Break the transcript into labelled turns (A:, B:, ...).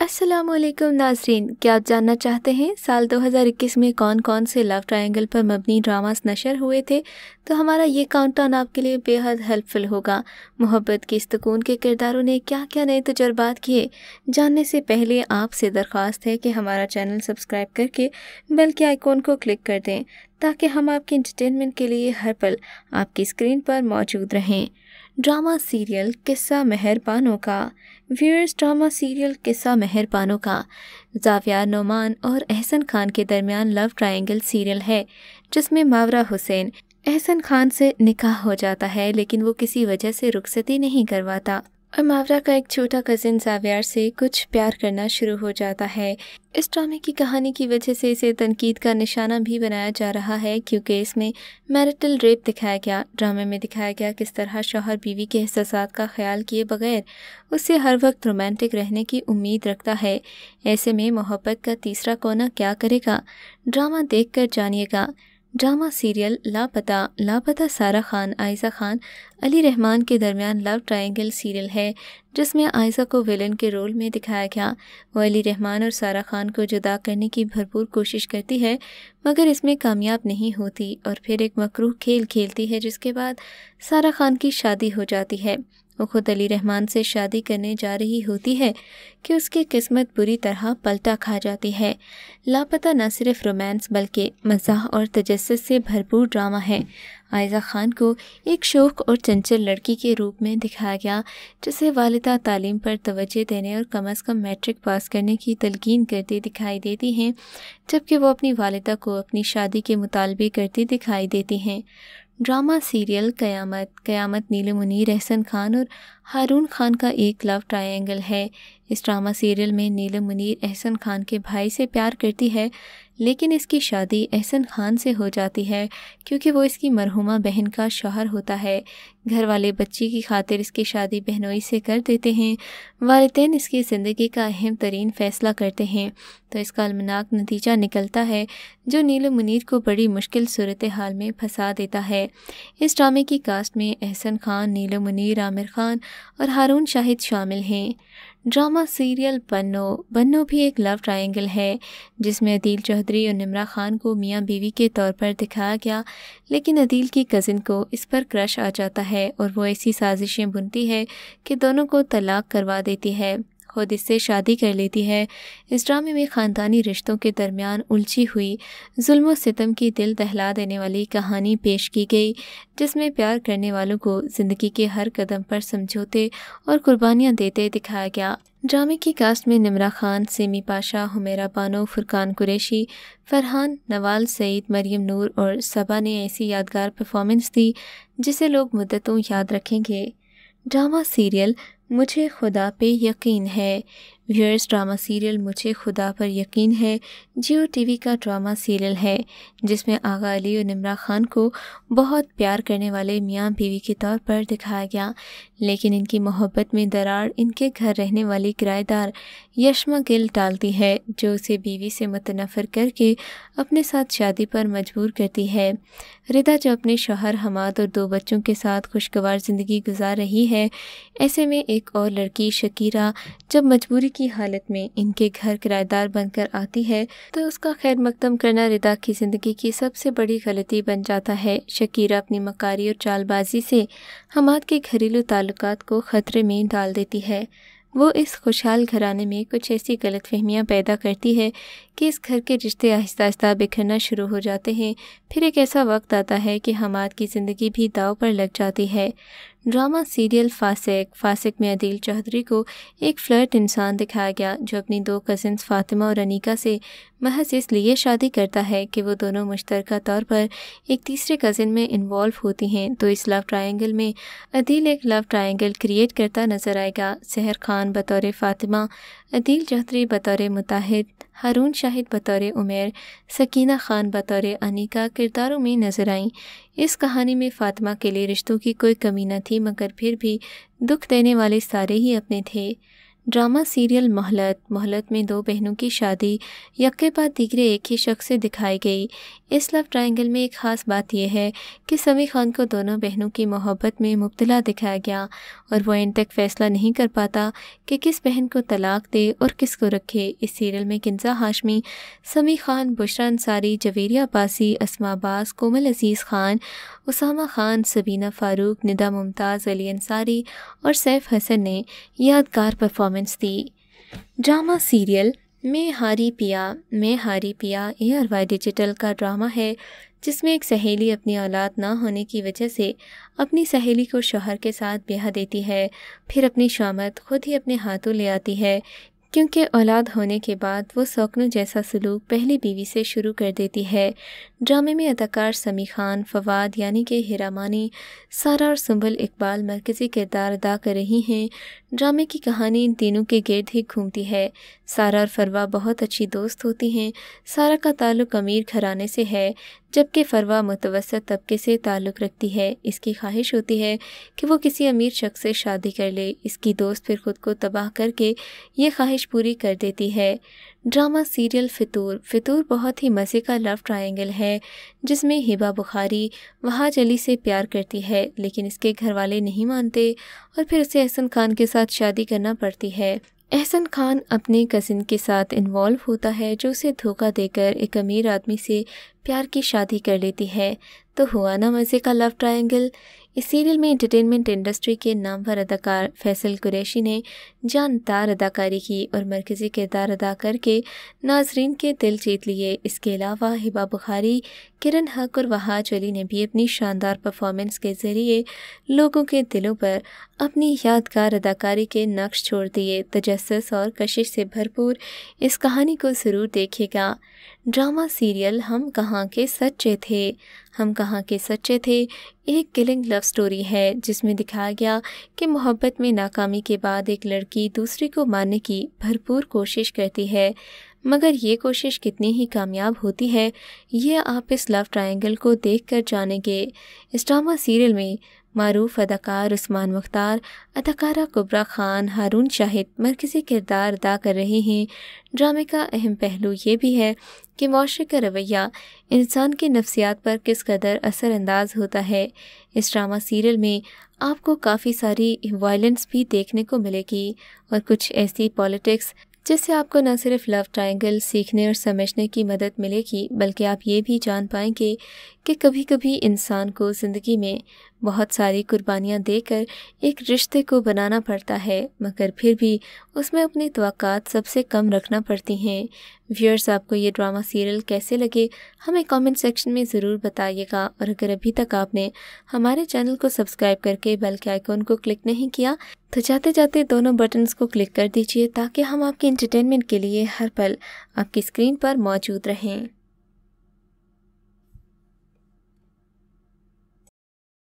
A: असलम नाजरीन क्या आप जानना चाहते हैं साल 2021 में कौन कौन से लव ट्रायंगल पर मबनी ड्रामास नशर हुए थे तो हमारा ये काउंटडाउन आपके लिए बेहद हेल्पफुल होगा मोहब्बत की सुकून के किरदारों ने क्या क्या नए तजर्बात किए जानने से पहले आपसे दरख्वास्त है कि हमारा चैनल सब्सक्राइब करके बेल के आइकॉन को क्लिक कर दें ताकि हम आपके इंटरटेनमेंट के लिए हर पल आपकी स्क्रीन पर मौजूद रहें ड्रामा सीरियल किस्सा मेहर पानो का व्यूअर्स ड्रामा सीरियल किस्सा मेहर पानो का जाविया नोमान और एहसन खान के दरमियान लव ट्रायंगल सीरियल है जिसमें मावरा हुसैन एहसन खान से निकाह हो जाता है लेकिन वो किसी वजह से रुखसती नहीं करवाता और मावरा का एक छोटा कज़िन जावियार से कुछ प्यार करना शुरू हो जाता है इस ड्रामे की कहानी की वजह से इसे तनकीद का निशाना भी बनाया जा रहा है क्योंकि इसमें मैरिटल रेप दिखाया गया ड्रामे में दिखाया गया किस तरह शोहर बीवी के एहसास का ख्याल किए बगैर उससे हर वक्त रोमांटिक रहने की उम्मीद रखता है ऐसे में मोहब्बत का तीसरा कोना क्या करेगा ड्रामा देख कर जानिएगा ड्रामा सीरियल लापता लापता सारा खान आयसा खान अली रहमान के दरमियान लव ट्रायंगल सीरियल है जिसमें आयसा को विलन के रोल में दिखाया गया वो अली रहमान और सारा खान को जुदा करने की भरपूर कोशिश करती है मगर इसमें कामयाब नहीं होती और फिर एक मकरूह खेल खेलती है जिसके बाद सारा खान की शादी हो जाती है वो खुद अली रहमान से शादी करने जा रही होती है कि उसकी किस्मत बुरी तरह पलटा खा जाती है लापता न सिर्फ रोमांस बल्कि मजाक और तजस से भरपूर ड्रामा है आयजा खान को एक शौक और चंचल लड़की के रूप में दिखाया गया जिसे वालदा तालीम पर तवज्जो देने और कम अज़ कम मैट्रिक पास करने की तलकिन करती दिखाई देती हैं जबकि वो अपनी वालदा को अपनी शादी के मुतालबे करती दिखाई देती हैं ड्रामा सीरियल क़यामत क़यामत नीलम मुनीर एहसन खान और हारून खान का एक लव ट्रायंगल है इस ड्रामा सीरियल में नीलम मुनीर एहसन खान के भाई से प्यार करती है लेकिन इसकी शादी एहसन खान से हो जाती है क्योंकि वो इसकी मरहुमा बहन का शोहर होता है घर वाले बच्ची की खातिर इसकी शादी बहनोई से कर देते हैं वालदेन इसकी ज़िंदगी का अहम तरीन फ़ैसला करते हैं तो इसका अलमनाक नतीजा निकलता है जो नीलम मुनीर को बड़ी मुश्किल सूरत हाल में फंसा देता है इस ड्रामे की कास्ट में एहसन खान नीलम मुनीर आमिर खान और हारून शाहिद शामिल हैं ड्रामा सीरियल बन्नो बन्नो भी एक लव ट्रायंगल है जिसमें अदील चौधरी और निमरा खान को मियाँ बीवी के तौर पर दिखाया गया लेकिन अदील की कज़िन को इस पर क्रश आ जाता है और वो ऐसी साजिशें बुनती है कि दोनों को तलाक करवा देती है खुद इससे शादी कर लेती है इस ड्रामे में ख़ानदानी रिश्तों के दरमियान उलझी हुई जुल्म सितम की दिल दहला देने वाली कहानी पेश की गई जिसमें प्यार करने वालों को ज़िंदगी के हर कदम पर समझौते और कुर्बानियाँ देते दिखाया गया ड्रामे की कास्ट में निमरा खान सेमी पाशा हुमेरा बानो फुरकान कुरैशी फरहान नवाल सईद मरियम नूर और सबा ने ऐसी यादगार परफॉर्मेंस दी जिसे लोग मुद्दतों याद रखेंगे ड्रामा सीरियल मुझे खुदा पे यकीन है व्यर्स ड्रामा सीरियल मुझे खुदा पर यकीन है जियो टीवी का ड्रामा सीरियल है जिसमें आगा अली और निमरा खान को बहुत प्यार करने वाले मियां बीवी के तौर पर दिखाया गया लेकिन इनकी मोहब्बत में दरार इनके घर रहने वाली किराएदार यशमा गिल डालती है जो उसे बीवी से मुतनफ़र करके अपने साथ शादी पर मजबूर करती है रिदा जो अपने शोहर हमाद और दो बच्चों के साथ खुशगवार ज़िंदगी गुजार रही है ऐसे में एक और लड़की शकीरा जब मजबूरी की हालत में इनके घर किराएदार बनकर आती है तो उसका खैर मकदम करना रिदा की ज़िंदगी की सबसे बड़ी गलती बन जाता है शकीरा अपनी मकारी और चालबाजी से हमाद के घरेलू ताल्लुक को ख़तरे में डाल देती है वो इस खुशहाल घराने में कुछ ऐसी गलत फहमियाँ पैदा करती है कि इस घर के रिश्ते आहिस्ता आहिस्ता बिखरना शुरू हो जाते हैं फिर एक ऐसा वक्त आता है कि हमाद की ज़िंदगी भी दाव पर लग जाती है ड्रामा सीरियल फासिक फासिक में अदील चौधरी को एक फ्लर्ट इंसान दिखाया गया जो अपनी दो कज़न्स फातिमा और अनिका से महज इसलिए शादी करता है कि वो दोनों मुश्तरक तौर पर एक तीसरे कज़न में इन्वॉल्व होती हैं तो इस लव ट्रायंगल में अदील एक लव ट्रायंगल क्रिएट करता नज़र आएगा सहर खान बतौर फ़ातिमा अदील चौधरी बतौर मुताहिद हारून शाहिद बतौर उमेर सकीना खान बतौर अनिका किरदारों में नज़र आईं इस कहानी में फ़ातिमा के लिए रिश्तों की कोई कमी न थी मगर फिर भी दुख देने वाले सारे ही अपने थे ड्रामा सीरियल मोहलत मोहलत में दो बहनों की शादी यक्के बाद दीगरे एक ही शख्स से दिखाई गई इस लव ट्रायंगल में एक ख़ास बात यह है कि समी खान को दोनों बहनों की मोहब्बत में मुबतला दिखाया गया और वह इन तक फ़ैसला नहीं कर पाता कि किस बहन को तलाक दे और किस को रखे इस सीरियल में किन्जा हाशमी समी खान बुशरा अंसारी जवेरिया पासी असमा अब्बास कोमल अजीज़ खान उसामा खान सबीना फ़ारूक निदा मुमताज़ अली अंसारी और सैफ हसन ने यादगार परफॉर्मेंस परफॉर्मेंस थी drama serial Main Haari Piya Main Haari Piya A R Y digital का ड्रामा है जिसमें एक सहेली अपनी औलाद ना होने की वजह से अपनी सहेली को शोहर के साथ ब्याह देती है फिर अपनी शामत खुद ही अपने हाथों ले आती है क्योंकि औलाद होने के बाद वो सौकनों जैसा सलूक पहली बीवी से शुरू कर देती है ड्रामे में अदाकार समी खान फवाद यानी कि हिरामानी सारा और सुंबल इकबाल मरकज़ी किरदार अदा कर रही हैं ड्रामे की कहानी इन तीनों के गिर्द ही घूमती है सारा और फरवा बहुत अच्छी दोस्त होती हैं सारा का ताल्लुक अमीर घराने से है जबकि फरवा मुतवसत तबके से ताल्लुक़ रखती है इसकी ख्वाहिश होती है कि वो किसी अमीर शख्स से शादी कर ले इसकी दोस्त फिर खुद को तबाह करके ये ख्वाहिश पूरी कर देती है ड्रामा सीरियल फितूर फितूर बहुत ही मज़े का लव ट्रायंगल है जिसमें हिबा बुखारी वहाज अली से प्यार करती है लेकिन इसके घर वाले नहीं मानते और फिर उसे अहसन खान के साथ शादी करना पड़ती है एहसन खान अपने कज़न के साथ इन्वॉल्व होता है जो उसे धोखा देकर एक अमीर आदमी से प्यार की शादी कर लेती है तो हुआ ना मज़े का लव ट्रायंगल इस सीरियल में एंटरटेनमेंट इंडस्ट्री के नामवर अदाकार फैसल कुरैशी ने जानदार अदाकारी की और मरकज़ी किरदार अदा करके नाजरीन के दिल जीत लिए इसके अलावा हिबा बुखारी किरण हक और वहाज अली ने भी अपनी शानदार परफॉर्मेंस के ज़रिए लोगों के दिलों पर अपनी यादगार अदाकारी के नक्श छोड़ दिए तजस और कशिश से भरपूर इस कहानी को ज़रूर देखेगा ड्रामा सीरियल हम कहाँ के सच्चे थे हम कहाँ के सच्चे थे एक किलिंग लव स्टोरी है जिसमें दिखाया गया कि मोहब्बत में नाकामी के बाद एक लड़की दूसरे को मारने की भरपूर कोशिश करती है मगर ये कोशिश कितनी ही कामयाब होती है ये आप इस लव ट्रायंगल को देख कर जानेंगे इस ड्रामा सीरियल में मरूफ अदाकार उस्मान मुख्तार अदाकारा कुबरा खान हारून शाहिद मरकज़ी किरदार अदा कर रहे हैं ड्रामे का अहम पहलू ये भी है कि माशरे का रवैया इंसान के नफ्सियात पर किस कदर असरअंदाज होता है इस ड्रामा सीरियल में आपको काफ़ी सारी वायलेंस भी देखने को मिलेगी और कुछ ऐसी पॉलिटिक्स जिससे आपको न सिर्फ लव ट्रायंगल सीखने और समझने की मदद मिलेगी बल्कि आप ये भी जान पाएंगे कि कभी कभी इंसान को ज़िंदगी में बहुत सारी कुर्बानियाँ देकर एक रिश्ते को बनाना पड़ता है मगर फिर भी उसमें अपनी तो सबसे कम रखना पड़ती हैं व्यूअर्स आपको ये ड्रामा सीरियल कैसे लगे हमें कमेंट सेक्शन में ज़रूर बताइएगा और अगर अभी तक आपने हमारे चैनल को सब्सक्राइब करके बेल के आइकॉन को क्लिक नहीं किया तो जाते जाते दोनों बटन्स को क्लिक कर दीजिए ताकि हम आपके इंटरटेनमेंट के लिए हर पल आपकी स्क्रीन पर मौजूद रहें